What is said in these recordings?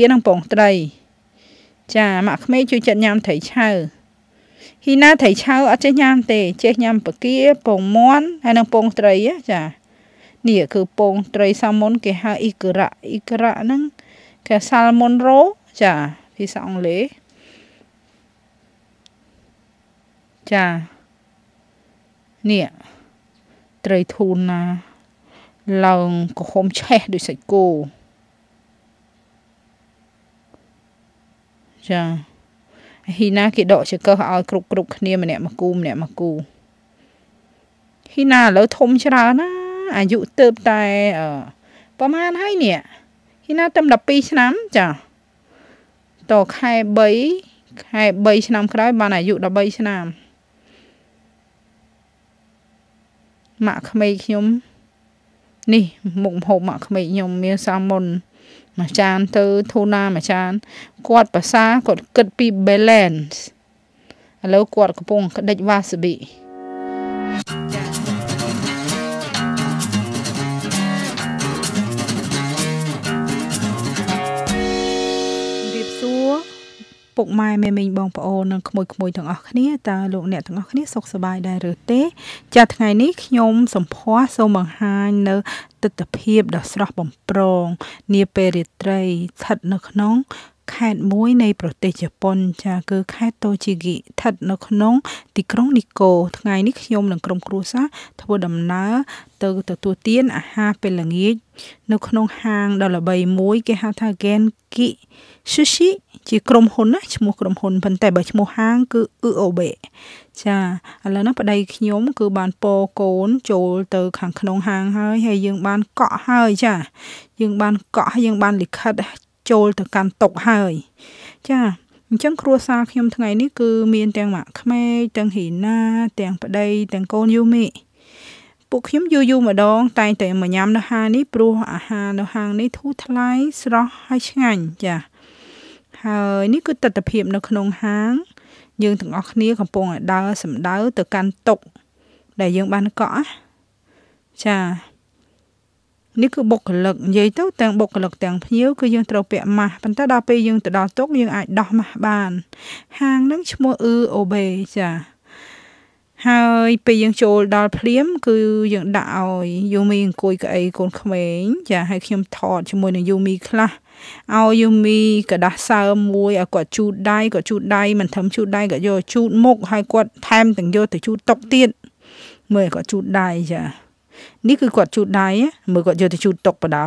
ទានិងពងត្រីចាម៉ាក់ក្មេងជួយចិត្តញ៉ាំត្រីឆៅហ៊ីណាត្រីឆៅអត់ចេះញ៉ាំទេចេះញ៉ាំបកាពងមាន់ហើយនិងពងត្រីចានេះគឺពងត្រីសាម៉ុន គេហៅអ៊ីក្រាអ៊ីក្រាហ្នឹងគេសាល់ម៉ុនរ៉ូចាភាសាអង់គ្លេសចានេះត្រីធូណាឡើងក្រហមឆេះដូចសាច់គោចាហ៊ីណាគេដកចកឹះឲ្យគ្រប់គ្រប់គ្នាម្នាក់មកគូម្នាក់មកគូហ៊ីណាឥឡូវធំច្រើនណាអាយុទៅតែប្រហែលហើយនេះហ៊ីណាតែ12ឆ្នាំចាតខែ3ខែ3ឆ្នាំ ក្រោយបានអាយុ13ឆ្នាំម៉ាក់ក្មេងខ្ញុំនេះមុខមហូបម៉ាក់ក្មេងខ្ញុំមានសាមុនមួយចាន ទៅធូណាមួយចានគាត់ភាសាគាត់គិតពី balance ឥឡូវគាត់កំពុងក្តិចវ៉ាសាប៊ីពុកម៉ែមេមីងបងប្អូននិងក្មួយៗទាំងអស់គ្នាតើលោកអ្នកទាំងអស់គ្នាសុខសប្បាយដែរឬទេចាថ្ងៃនេះខ្ញុំសម្ភាសសូមបង្ហាញនៅទស្សនវិជ្ជាដ៏ស្រស់បំព្រងនាពេលរាត្រីស្ថិតនៅក្នុងខេត្តមួយនៃប្រទេសជប៉ុន ចាគឺខេត្តតូជីគីស្ថិតនៅក្នុងទីក្រុងនីកូ ថ្ងៃនេះខ្ញុំនិងក្រុមគ្រួសារធ្វើដំណើរទៅទទួលទានអាហារពេលល្ងាចនៅក្នុងហាងដ៏ល្បីមួយគេហៅថា Genki Sushi ជាក្រុមហ៊ុនណាឈ្មោះក្រុមហ៊ុនប៉ុន្តែបើឈ្មោះហាងគឺ Uobe ចាឥឡូវនេះប្តីខ្ញុំគឺបានពោកូនចូលទៅខាងក្នុងហាងហើយហើយយើងបានកក់ហើយចា យើងបានកក់ហើយយើងបានលិខិតចូលទៅកាន់តុកហើយ ចាអញ្ចឹងគ្រួសារខ្ញុំថ្ងៃនេះគឺ មានទាំងម៉ាក់ក្មេកទាំងហ៊ីណា ទាំងប្តីទាំងកូនយូមីពួកខ្ញុំយូរយូរម្ដង តែងតែមកញ៉ាំនៅហាងនេះព្រោះអាហារនៅហាងនេះធូរថ្លៃស្រស់ហើយឆ្ងាញ់ចាហើយនេះគឺទស្សនភាពនៅក្នុងហាង យើងទាំងអស់គ្នាកំពុងដើរសំដៅទៅកាន់តុកដែលយើងបានកក់ចានេះគឺបុគ្គលិកនិយាយទៅ ទាំងបុគ្គលិកទាំងភ្ញៀវគឺយើងត្រូវពាក់ម៉ាស់ប៉ុន្តែដល់ពេលយើងទៅដល់ទុកយើងអាចដោះម៉ាស់បានហាងនឹងឈ្មោះអ៊ឺអូបេចាហើយពេលយើងចូលដល់ភ្លាមគឺយើងដាក់ឲ្យយូមីអង្គុយកៅអីកូនក្មេងចាហើយខ្ញុំថតជាមួយនឹងយូមីខ្លះឲ្យយូមីกระដាស់សើមមួយឲ្យគាត់ជូតដៃគាត់ជូតដៃមិនធំជូតដៃគាត់យកជូតមុខហើយគាត់ថែមទាំងយកទៅជូតតុកទៀតមើលគាត់ជូតដៃចានេះគឺគាត់ជូតដៃមើលគាត់យកទៅជូតតុកបដា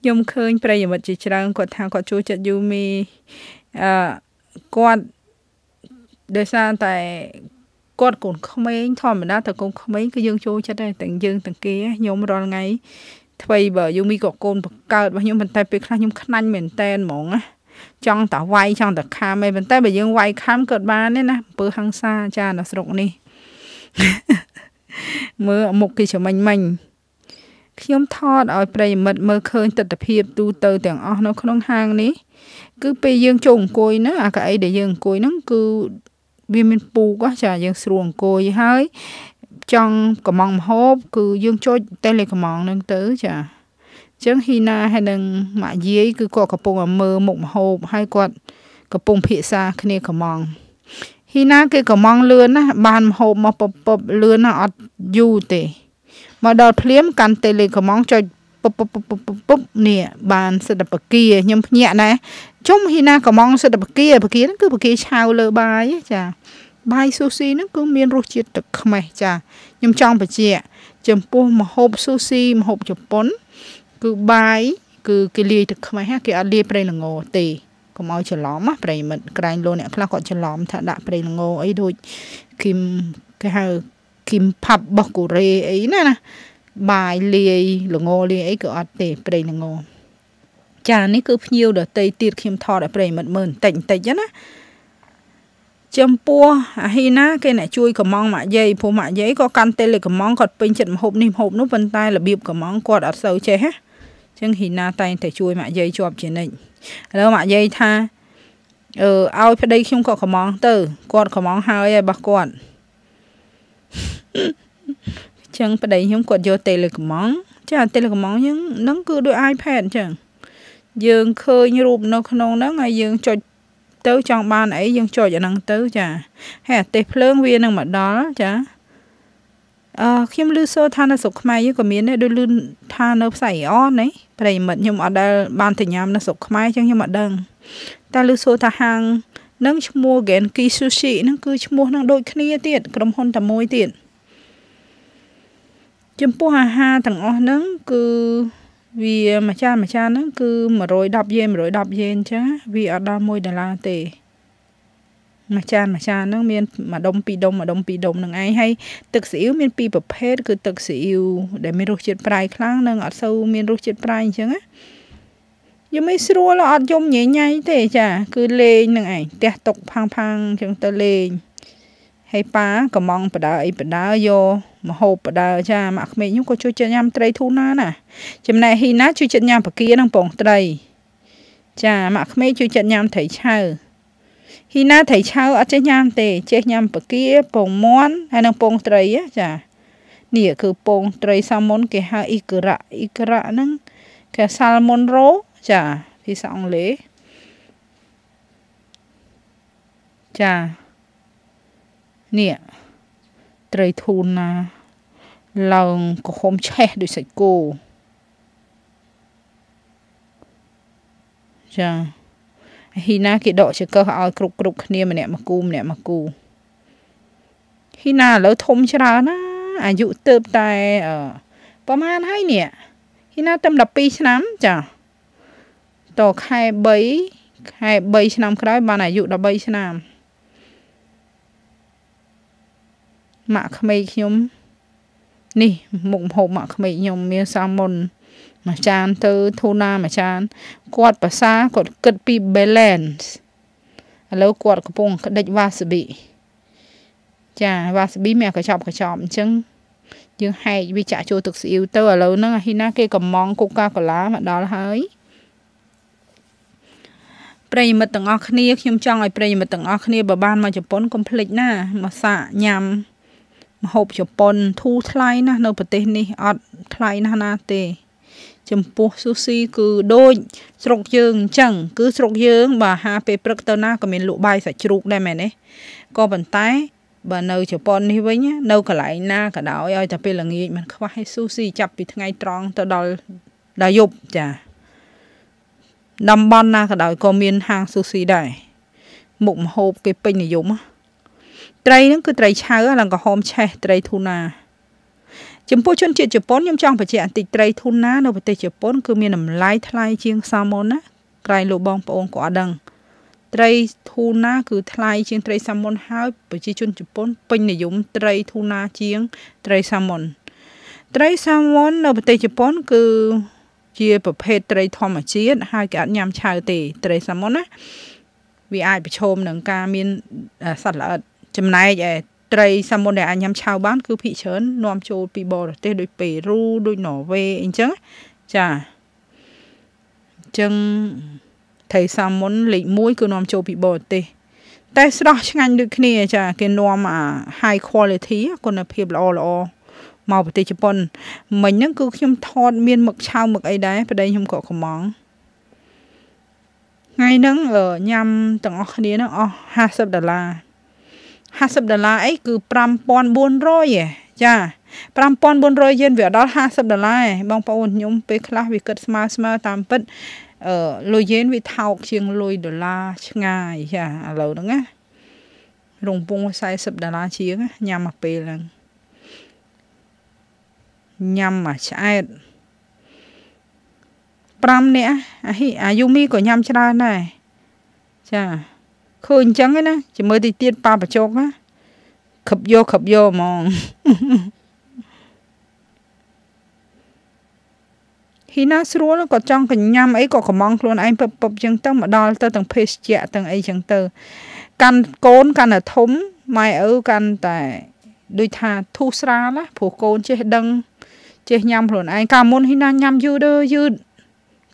ខ្ញុំឃើញប្រិយមិត្តជា ច្រើនគាត់ថាគាត់ជួយចិត្តយូមីអឺគាត់ដោយសារតែគាត់កូនក្មេងធម្មតាតើកូនក្មេងគឺយើងចូលចិត្តដែរទាំងយើងទាំងគេខ្ញុំរាល់ថ្ងៃថ្មីបើយូមីក៏កូនបង្កើតរបស់ខ្ញុំប៉ុន្តែពេលខ្លះខ្ញុំខ្នាញ់មែនតែនហ្មងណាចង់តែវាយចង់តែខំឯងប៉ុន្តែបើយើងវាយខំក៏បានដែរណាអំពើហ ংস ាចានៅស្រុកនេះមើលមុខគេច្រមិញមិញខ្ញុំថតឲ្យប្រិយមិត្តមើលឃើញទស្សនភាពទូទៅទាំងអស់នៅ ក្នុងហាងនេះគឺពេលយើងចូលអង្គុយណាអាកៅអីដែលយើងអង្គុយហ្នឹងគឺវាមានពូកចាយើងស្រួលអង្គុយហើយចង់កំងមហូបគឺយើងចុច Telegram ហ្នឹងទៅចាចឹងហ៊ីណាហើយនឹងម៉ាក់យាយគឺគាត់កំពុងមើលមុខមហូប ហើយគាត់កំពុងភាសាគ្នាកំងហ៊ីណាគេកំងលឿនណាបានមហូបមកពពពលឿនណាអត់យូរទេមកដល់ភ្លាម កាន់តេលេកំងចុចពពពពពពនេះបានសិទ្ធិបកាខ្ញុំភ្ញាក់ណាជុំហ៊ីណាកំងសិទ្ធិបកាបកាហ្នឹងគឺបកាឆៅលើបាយចាបាយស៊ូស៊ីហ្នឹងគឺមានរសជាតិទឹកខ្មេះចាខ្ញុំចង់បញ្ជាក់ចំពោះមហូបស៊ូស៊ីមហូបជប៉ុនគឺបាយគឺគេលាយទឹកខ្មេះគេអត់លាយប្រេងល្ងទេកុំឲ្យច្រឡំណាប្រិមិត្តក្រែងលោកអ្នកខ្លះគាត់ច្រឡំថាដាក់ប្រេងល្ងអីដូចគីមគេហៅគីមផាប់របស់កូរ៉េអីណាណា បាយលាយល្ងលាយអីគឺអត់ទេប្រេងល្ងចានេះគឺភ្ញៀវដតីទៀតខ្ញុំថតឲ្យប្រិមិត្តមើលបន្តិចបន្តិចណាចំពោះអាហ៊ីណាគេអ្នកជួយកំងម៉ាក់យាយព្រោះម៉ាក់យាយក៏កាន់តេលេកំងគាត់ពេញចិត្តមហូបនេះមហូបនោះប៉ុន្តែរបៀបកំងគាត់អត់សូវចេះណាចឹងហ៊ីណាតែងតែជួយម៉ាក់យាយជាប់ជានិច្ចឥឡូវម៉ាក់យាយថាអឺឲ្យប្តីខ្ញុំគាត់កំងទៅគាត់កំងហើយឯរបស់គាត់ចឹងប្តីខ្ញុំគាត់យក Telegram ចា Telegram យើងហ្នឹងគឺដូច iPad ចឹងយើងឃើញរូបនៅក្នុងហ្នឹងហើយយើងចុចទៅ ចង់បានអីយើងចុចអាហ្នឹងទៅ ចាហើយអាទេសភ្លើងវានឹងមកដល់ចាអឺខ្ញុំឮសូរថានៅស្រុកខ្មែរយើងក៏មានដែរដូចឮថានៅផ្សៃអនណែប្រិមិត្តខ្ញុំអត់ដែលបានទៅញ៉ាំនៅស្រុកខ្មែរចឹងខ្ញុំអត់ដឹង តែឮសូរថាហាងនឹងឈ្មោះ Genki Sushi នឹងគឺឈ្មោះនឹងដូចគ្នាទៀតក្រុមហ៊ុនតែមួយទៀតចំពោះអាហារទាំងអស់ហ្នឹង គឺវាមួយចានមួយចានហ្នឹងគឺ110យេន110យេនចឹងវាអត់ដល់1ដុល្លារទេមួយចានមួយចានហ្នឹងមានមួយដុំពីរដុំមួយដុំពីរដុំនឹងឯងហើយទឹកស៊ីអ៊ីវមានពីរប្រភេទគឺទឹកស៊ីអ៊ីវដែលមានរសជាតិប្រៃខ្លាំងនិងអត់សូវមានរសជាតិប្រៃអញ្ចឹងណាយំមិនស្រួលអត់យំញ៉ៃញ៉ៃទេចា គឺលេងនឹងឯងផ្ទះຕົកផាំងផាំងអញ្ចឹងទៅលេងហើយប៉ាកំងបដើអីបដើយកមហូបបដើចាម៉ាក់ក្មេកខ្ញុំក៏ជួយចិត្តញ៉ាំត្រីធូណា ណា ចំណែកហ៊ីណាជួយចិត្តញ៉ាំបកានិងពងត្រីចាម៉ាក់ក្មេកជួយចិត្តញ៉ាំត្រីឆៅហ៊ីណាត្រីឆៅអត់ចេះញ៉ាំទេចេះញ៉ាំបកាពងមាន់ហើយនិងពងត្រីចានេះគឺពងត្រីសាម៉ុន គេហៅអ៊ីក្រាអ៊ីក្រាហ្នឹងគេសាល់ម៉ុនរ៉ូចាភាសាអង់គ្លេសចានេះត្រីធូណាឡើងក្រហមឆេះដូចសាច់គោចាហ៊ីណាគេដកចង្កឹះឲ្យ គ្រប់គ្រប់គ្នាម្នាក់មកគូម្នាក់មកគូហ៊ីណាឥឡូវធំច្រើនណា អាយុទៅតែប្រហែលហើយនេះហ៊ីណាតែ12ឆ្នាំចាតខែ3ខែ3ឆ្នាំក្រោយបានអាយុ13ឆ្នាំម៉ាក់ក្មេកខ្ញុំនេះមុខមហូបម៉ាក់ក្មេកខ្ញុំមានសាមុនមួយចាន ទៅធូណាមួយចាន គាត់ភាសាគាត់គិតពី balance ឥឡូវគាត់កំពុង ក្តិចវ៉ាសាប៊ីចាវ៉ាសាប៊ីមានកញ្ចប់កញ្ចប់អញ្ចឹងយើងហែកវាចាក់ចូលទឹកស៊ីអ៊ីវទៅឥឡូវហ្នឹងអាហ៊ីណាគេកំងកូកាកូឡាមកដល់ហើយប្រិយមិត្តទាំងអស់គ្នាខ្ញុំចង់ឲ្យប្រិយមិត្តទាំងអស់គ្នាបើបានមកជប៉ុនកុំភ្លេចណាមកសាកញ៉ាំម្ហូបជប៉ុន ធូរថ្លៃណាស់នៅប្រទេសនេះអត់ថ្លៃណាស់ណាទេចំពោះស៊ូស៊ីគឺដូចស្រុកយើងអញ្ចឹង គឺស្រុកយើងបើហាពេលព្រឹកទៅណាក៏មានលក់បាយសាច់ជ្រូកដែរមែនទេក៏ប៉ុន្តែបើនៅជប៉ុននេះវិញនៅកន្លែងណាក៏ដោយឲ្យតែពេលល្ងាចมันខ្វះឲ្យស៊ូស៊ីចាប់ពីថ្ងៃត្រង់ទៅដល់ដល់យប់ចាតំបន់ណាក៏ដោយក៏មានហាងស៊ូស៊ីដែរមុខម្ហូបគេពេញនិយម ត្រីហ្នឹងគឺត្រីឆៅឡើងក្រហមឆេះត្រីធូណាចំពោះជនជាតិជប៉ុនខ្ញុំចង់បញ្ជាក់តិចត្រីធូណានៅប្រទេសជប៉ុនគឺមានតម្លៃថ្លៃជាងសាម៉ុនណាក្រែងលោកបងប្អូនក៏អត់ដឹងត្រីធូណាគឺថ្លៃជាងត្រីសាម៉ុនហើយប្រជាជនជប៉ុនពេញនិយមត្រីធូណាជាងត្រីសាម៉ុនត្រីសាម៉ុននៅប្រទេសជប៉ុនគឺជាប្រភេទត្រីធម្មជាតិហើយគេអត់ញ៉ាំឆៅទេត្រីសាម៉ុនណាវាអាចប្រឈមនឹងការមានសត្វល្អិតចំណែកឯត្រីសាមុនដែលអាចញ៉ាំឆៅបាន គឺភាគច្រើននាំចូលពីបរទេសដូចប៉េរូដូចណ័រវេអីចឹងចាអញ្ចឹងត្រីសាមុនលេខ1គឺនាំចូលពីបរទេសតែស្រស់ឆ្ងាញ់ដូចគ្នាចាគេនាំអា high quality គុណភាពល្អល្អមកប្រទេសជប៉ុន មិញហ្នឹងគឺខ្ញុំថត មានមឹកឆៅមឹកអីដែរប្តីខ្ញុំក៏កំងថ្ងៃហ្នឹងញ៉ាំទាំងអស់គ្នាហ្នឹងអស់50ដុល្លារ50ដុល្លារអីគឺ5400ឯចា5400យេនវាដល់50ដុល្លារឯបងប្អូនខ្ញុំពេលខ្លះវាគិតស្មើស្មើតាមពិតអឺលុយយេនវាថោកជាងលុយដុល្លារឆ្ងាយចាឥឡូវហ្នឹងណារងពង40ដុល្លារជាងញ៉ាំមកពេលហ្នឹងញ៉ាំមកឆ្អែត5នាក់អាយូមីក៏ញ៉ាំច្រើនដែរចាឃើញអញ្ចឹងណាជាមួយទីទៀតប៉ាបចុកណាខឹបយកខឹបយកហ្មង Hina ស្រួលគាត់ចង់កញ្ញាំអីក៏កំងខ្លួនឯងពឹបពឹបអញ្ចឹងទៅមកដល់ទៅទាំងភេសជ្ជៈទាំងអីអញ្ចឹងទៅកាន់កូនកាន់តែធំម៉ែឪកាន់តែ ដូចថាធូរស្រាលណាព្រោះកូនចេះដឹងចេះញ៉ាំខ្លួនឯងកាលមុនហ៊ីណាញ៉ាំយឺតយឺត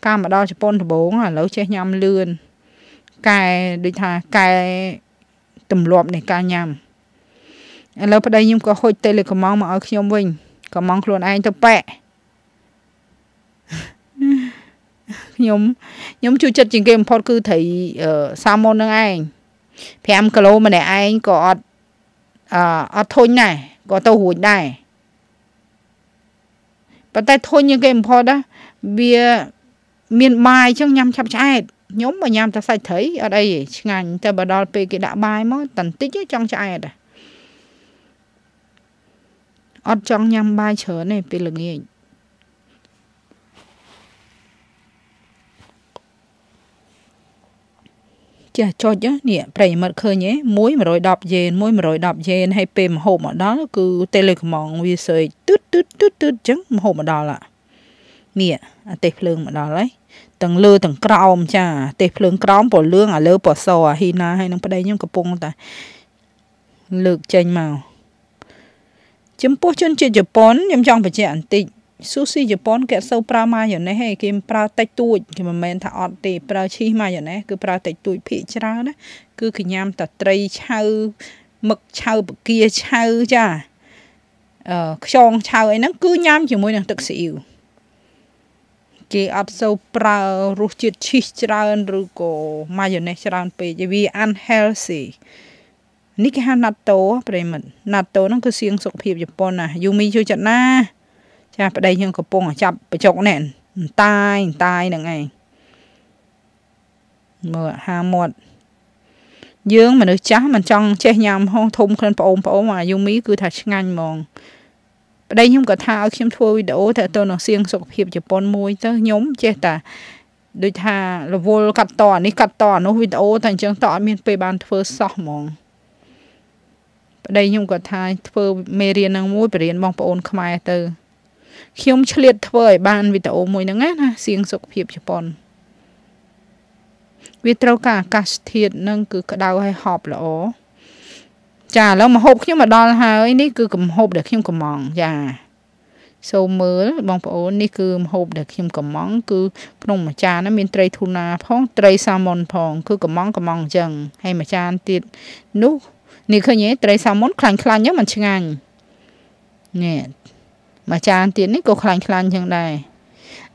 កាលមកដល់ជប៉ុនដំបូងឥឡូវចេះញ៉ាំលឿនកែដូចថាកែទម្លាប់នៃការញ៉ាំឥឡូវប្តីខ្ញុំក៏ហុចតេលេកំងមកឲ្យខ្ញុំវិញកំងខ្លួនឯងទៅប៉ែខ្ញុំខ្ញុំជួយចិត្តជាងគេបំផុតគឺត្រីសាម៉ុននឹងឯង5គីឡូម្នាក់ឯងក៏អត់អអត់ធុញដែរក៏ទៅរួចដែរប៉ុន្តែធុញជាងគេបំផុតណាវាមានបាយអញ្ចឹងញ៉ាំឆាប់ឆ្អែតខ្ញុំមកញ៉ាំតែសាច់ត្រីអត់អីទេឆ្ងាញ់តែបើដល់ពេលគេដាក់បាយមកតន្តិចចង់ឆ្អែតអត់ចង់ញ៉ាំបាយច្រើនទេពេលល្ងាចចាចុចនេះប្រិមិត្តឃើញទេ1 110យេន1 110យេនហើយពេលមហូបមកដល់គឺ Telegram វាសើចទុតទុតទុតទុតអញ្ចឹងមហូបមកដល់អានេះអាទេសភ្លើងមកដល់ហើយទាំងលើទាំងក្រោមចាអាទេសភ្លើងក្រោមពណ៌លឿងអាលើពណ៌សអាហ៊ីណាហើយនឹងប្តីខ្ញុំកំពុងតែលើកចេញមកចំពោះជនជាតិជប៉ុនខ្ញុំចង់បញ្ជាក់បន្តិចស៊ូស៊ីជប៉ុនគេអត់សូវប្រើម៉ាយ៉ូណេសទេគេប្រើតិចតួចគេមិនមែនថាអត់ទេប្រើឈីម៉ាយ៉ូណេសគឺប្រើតិចតួចភាគច្រើនណាគឺគេញ៉ាំតែត្រីឆៅមឹកឆៅបកាឆៅចាអឺខ្យងឆៅអីហ្នឹងគឺញ៉ាំជាមួយ នឹងទឹកស៊ីអ៊ីវគេអត់សូវប្រើរសជាតិឈីសច្រើនឬក៏ម៉ាយ៉ូណេសច្រើន ពេកវា unhealthy នេះគេហៅ natto ប្រិមិត្ត natto ហ្នឹងគឺសៀងសុខភាពជប៉ុនណាយូមីជួយចិត្តណាចាប្តីខ្ញុំកំពុងចាប់បញ្ចុកនេះតាយតាយហ្នឹងឯងមើលហាមាត់យើងមនុស្សចាស់មិនចង់ចេះញ៉ាំហងធំខ្លួនប្អូនប្អូនអាយូមីគឺថាឆ្ងាញ់ហ្មងប្តីខ្ញុំក៏ថាឲ្យខ្ញុំធ្វើវីដេអូតទៅនឹងសៀងសុខភាពជប៉ុនមួយទៅខ្ញុំចេះតែដូចថារវល់កាត់តអានេះកាត់តអានោះវីដេអូតែអញ្ចឹងតអត់មានពេលបានធ្វើសោះហ្មងប្តីខ្ញុំក៏ថាធ្វើមេរៀនហ្នឹងមួយបរៀនបងប្អូន ខ្មែរទៅខ្ញុំឆ្លៀតធ្វើឲ្យបានវីដេអូមួយហ្នឹងណាសៀងសុខភាពជប៉ុនវាត្រូវការអាកាសធាតុនឹងគឺក្តៅហើយហប់ល្អចាឥឡូវមកហូបខ្ញុំមកដល់ហើយនេះគឺកំហូបដែលខ្ញុំកំងចាសូមមើល បងប្អូននេះគឺម្ហូបដែលខ្ញុំកំងគឺក្នុងមួយចានហ្នឹងមានត្រីធូណាផងត្រីសាម៉ុនផង គឺកំងកំងអញ្ចឹងហើយមួយចានទៀតនោះនេះឃើញទេត្រីសាម៉ុនខ្លាញ់ខ្លាញ់ហ្នឹងมันឆ្ងាញ់នេះមួយចានទៀតនេះក៏ខ្លាញ់ខ្លាញ់អញ្ចឹងដែរ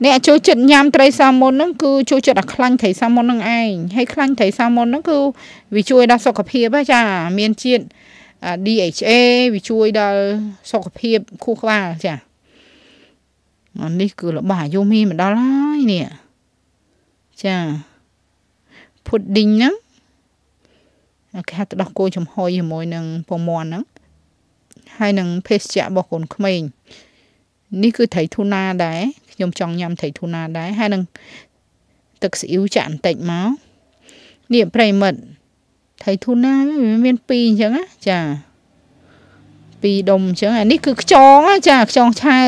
អ្នកចូលចិត្តញ៉ាំត្រីសាម៉ុនហ្នឹងគឺចូលចិត្តអាខ្លាញ់ត្រីសាម៉ុនហ្នឹងឯងហើយខ្លាញ់ត្រីសាម៉ុនហ្នឹងគឺវាជួយ ដល់សុខភាពហ៎ចា មាន ជាតិ DHA វាជួយដល់សុខភាពខួរក្បាលចាអានេះគឺរបស់អាយុមីមកដល់ហើយនេះចា pudding ហ្នឹងគេហៅទឹកដោះគោចំហុយជាមួយនឹងពងមាន់ហ្នឹងហើយនឹងភេសជ្ជៈរបស់កូនក្មេងនេះគឺត្រីធូណាដែរខ្ញុំចង់ញ៉ាំត្រីធូណាដែរហើយនឹងទឹកស៊ីអ៊ីវចាក់បន្តិចមកនេះប្រិមិត្តត្រីធូណាមាន2អញ្ចឹងណាចា2ដុំអញ្ចឹងអានេះគឺខ្យងចាខ្យងឆៅ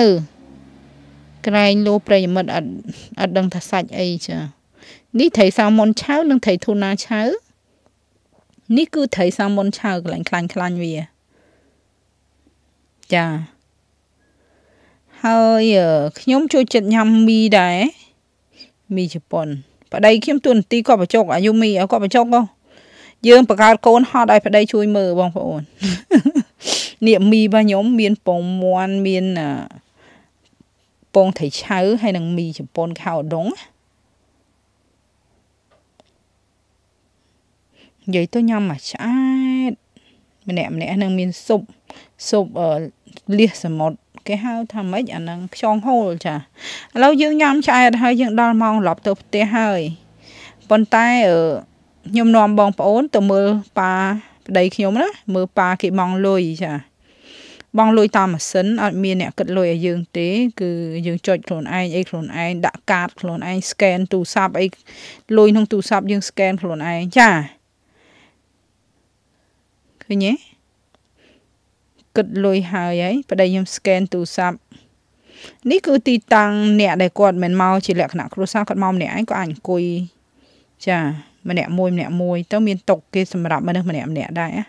ក្រែងលោប្រិមិត្តអត់អត់ដឹងថាសាច់អីចានេះត្រីសាម៉ុនឆៅនិងត្រីធូណាឆៅ នេះគឺត្រីសាម៉ុនឆៅកន្លែងខ្លាញ់ខ្លាញ់វាចាហើយខ្ញុំចូលចិត្តញ៉ាំមីដែរមីជប៉ុនប្តីខ្ញុំទួនាទីគាត់បញ្ចុកអាយុមីគាត់បញ្ចុកហ៎យើងបង្កើតកូនហត់ឲ្យប្តីជួយ មើលបងប្អូននេះមីរបស់ខ្ញុំមានពងមាន់មានពងត្រីឆៅហើយនិងមីជប៉ុនខៅដុងនិយាយទៅញ៉ាំមកឆ្អែតម្នាក់ម្នាក់នឹងមានស៊ុបស៊ុបលៀសសមុទ្រគេហៅថាម៉េចអានឹងខ្យងហូលចាឥឡូវយើងញ៉ាំឆ្អែតហើយយើងដល់ម៉ោងឡប់ទៅផ្ទះហើយប៉ុន្តែខ្ញុំនាំបងប្អូន ទៅមើលប៉ាប្តីខ្ញុំណាមើលប៉ាគេម៉ងលុយចា បងលុយតាមម៉ាស៊ីនអត់មានអ្នកគិតលុយឲ្យយើង ទេ គឺយើងចុចខ្លួនឯងអីខ្លួនឯងដាក់កាតខ្លួនឯង scan ទូរស័ព្ទអីលុយក្នុងទូរស័ព្ទយើង scan ខ្លួនឯងចាឃើញទេគិតលុយហើយហើយប្តីខ្ញុំស្កេនទូរស័ព្ទនេះគឺទីតាំងអ្នកដែលគាត់មិនមកជាលក្ខណៈគ្រួសារគាត់មកម្នាក់ឯងក៏អាចអង្គុយចាម្នាក់មួយម្នាក់មួយទៅមានតុកគេសម្រាប់មនុស្សម្នាក់ម្នាក់ដែរណា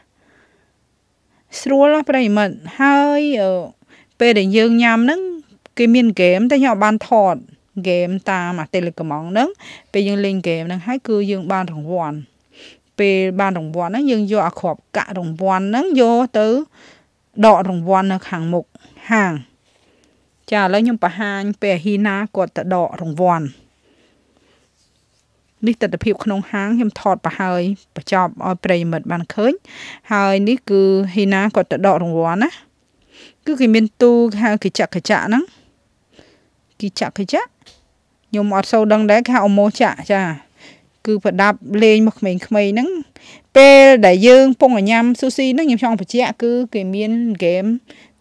ស្រួលប្រិមិត្តហើយពេលដែលយើងញ៉ាំហ្នឹងគេមានហ្គេមតែខ្ញុំបានថតហ្គេមតាមអា Telegram ហ្នឹង ពេលយើងលេងហ្គេមហ្នឹងហើយគឺយើងបានរង្វាន់ពេលបានរង្វាន់ហ្នឹងយើងយកអាក្របកាក់រង្វាន់ហ្នឹងយកទៅដករង្វាន់នៅខាងមុខហាងចាឥឡូវខ្ញុំបង្ហាញពេលហ៊ីណាគាត់ទៅដករង្វាន់នេះទស្សនភាព ក្នុងហាងខ្ញុំថតបើហើយបញ្ចប់ឲ្យប្រិមិត្តបានឃើញ ហើយ នេះគឺហ៊ីណាគាត់ទៅដករង្វាន់ណា គឺគេមានទូគេហៅគេចាក់កចាក់ហ្នឹងគេចាក់គេចាក់ខ្ញុំអត់សូវដឹងដែរគេហៅអមោចាក់ចា គឺប្រដាប់លេងមកក្មេងៗហ្នឹងពេលដែលយើងពងញ៉ាំស៊ូស៊ីហ្នឹងខ្ញុំចង់បញ្ជាក់គឺគេមានហ្គេម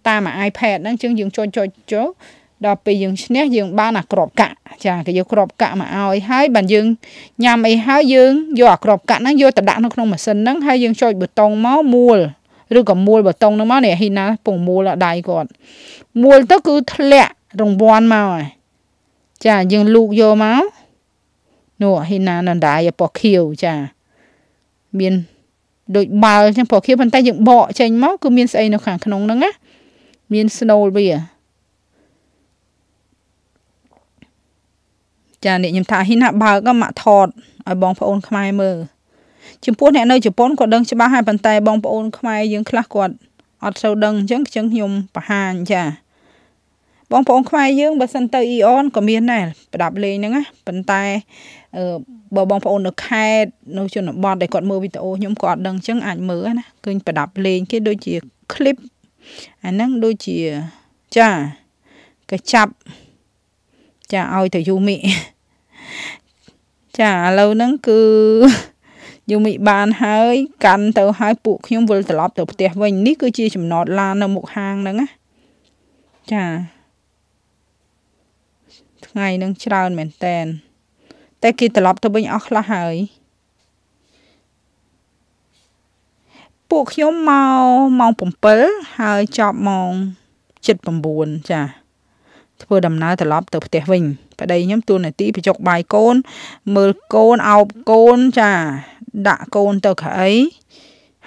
តាម iPad ហ្នឹងជាងយើងចុចចុចចុចដល់ពេលយើងឈ្នះយើងបានអាក្របកាក់ចាគេយកក្របកាក់មកឲ្យហើយបានយើងញ៉ាំអីហើយយើងយកអាក្របកាក់ហ្នឹងយកទៅដាក់នៅក្នុងម៉ាស៊ីនហ្នឹងហើយយើងចុចប៊ូតុងមកមូលឬក៏មូលប៊ូតុងហ្នឹងមកនេះហ៊ីណាពងមូលដល់ដៃគាត់មូលទៅគឺធ្លាក់រង្វាន់មកហើយចាយើងលូកយកមកនោះហ៊ីណានៅដៃប៉ោះខៀវចាមានដូចបាល់អញ្ចឹងព្រោះខៀវប៉ុន្តែយើងបកចេញមកគឺមានស្អីនៅ ខាងក្នុងហ្នឹងណាមានស្នូលវាចានេះខ្ញុំថាហ៊ីណាបើកមកថតឲ្យបងប្អូនខ្មែរមើលចំពោះអ្នកនៅជប៉ុនក៏ដឹងច្បាស់ហើយប៉ុន្តែបងប្អូនខ្មែរយើងខ្លះគាត់អត់សូវដឹងអញ្ចឹងខ្ញុំខ្ញុំបង្ហាញចាបងប្អូនខ្មែរយើងបើសិនទៅអ៊ីអនក៏មានដែរប្រដាប់លេងហ្នឹងណាប៉ុន្តែបើបងប្អូននៅខេត្តនៅជនបទដែលគាត់មើលវីដេអូខ្ញុំក៏អត់ដឹងអញ្ចឹងអាចមើលណាឃើញប្រដាប់លេងគេដូចជា clip អាហ្នឹងដូចជាចាកញ្ចប់ចាឲ្យទៅយូមីចាឥឡូវហ្នឹងគឺយូមីបានហើយ កាន់ទៅហើយពួកខ្ញុំវិលត្រឡប់ទៅផ្ទះវិញនេះគឺជា ចំណតឡាននៅមុខហាងហ្នឹងណាចាថ្ងៃហ្នឹងច្រើនមែនតែនតែគេត្រឡប់ទៅវិញអស់ខ្លះហើយពួកខ្ញុំមកម៉ោង7ហើយចប់ម៉ោង7:09ចា ធ្វើដំណើរត្រឡប់ទៅផ្ទះវិញ ប្តីខ្ញុំទួលនាទីបញ្ចុកបាយកូន មើលកូនអោបកូនចាដាក់កូនទៅក្រៃ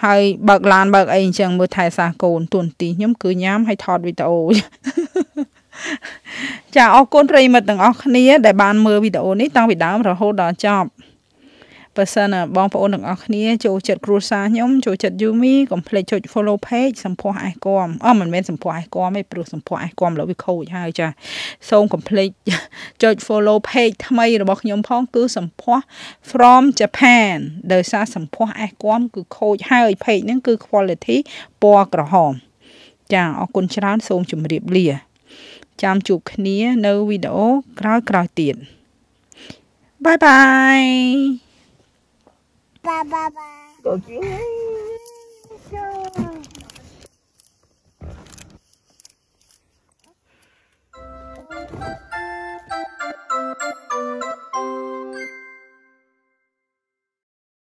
ហើយបើកឡានបើកអីអញ្ចឹងមើលថែសាកូន ទួនាទីខ្ញុំគឺញ៉ាំហើយថតវីដេអូចាអរគុណប្រិមិត្តទាំងអស់គ្នាដែលបានមើលវីដេអូនេះតាំងពីដើមរហូតដល់ចប់បើសិនបងប្អូនទាំងអស់គ្នាចូលចិត្តគ្រួសារខ្ញុំចូលចិត្តយូមីកុំភ្លេចចុច follow page សម្ផស្សអេះគំអូមិនមែនសម្ផស្សអេះគំទេព្រោះសម្ផស្សអេះគំលើវាខូចហើយចាសូមកុំភ្លេចចុច follow page ថ្មី របស់ខ្ញុំផង គឺសម្ផស្ស from Japan ដោយសារសម្ផស្សអេះគំគឺខូចហើយ page ហ្នឹងគឺ quality ពណ៌ក្រហមចាអរគុណច្រើន សូមជម្រាបលាចាំជួបគ្នានៅវីដេអូក្រោយៗទៀត Bye bye. Bye bye bye. Go get Thank you.